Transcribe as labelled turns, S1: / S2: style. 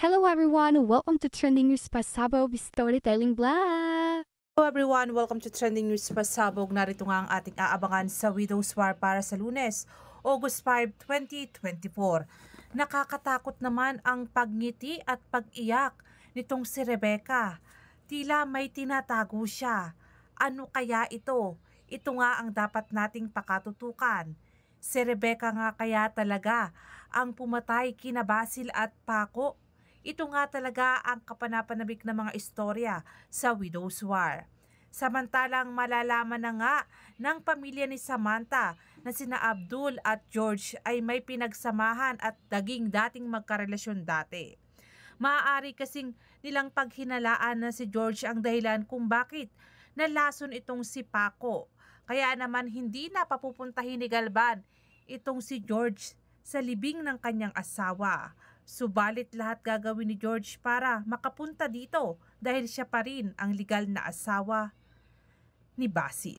S1: Hello everyone! Welcome to Trending News Pasabog Storytelling Blog! Hello everyone! Welcome to Trending News Pasabog. Narito nga ang ating aabangan sa Widow's War para sa lunes, August 5, 2024. Nakakatakot naman ang pagngiti at pag-iyak nitong si Rebecca. Tila may tinatago siya. Ano kaya ito? Ito nga ang dapat nating pakatutukan. Si Rebecca nga kaya talaga ang pumatay kina Basil at Paco ito nga talaga ang kapanapanabik ng mga istorya sa Widow's War. Samantalang malalaman na nga ng pamilya ni Samantha na sina Abdul at George ay may pinagsamahan at daging dating magkarelasyon dati. Maaari kasing nilang paghinalaan na si George ang dahilan kung bakit nalason itong si Paco. Kaya naman hindi na papupuntahin ni Galban itong si George sa libing ng kanyang asawa. Subalit lahat gagawin ni George para makapunta dito dahil siya pa rin ang legal na asawa ni Basil.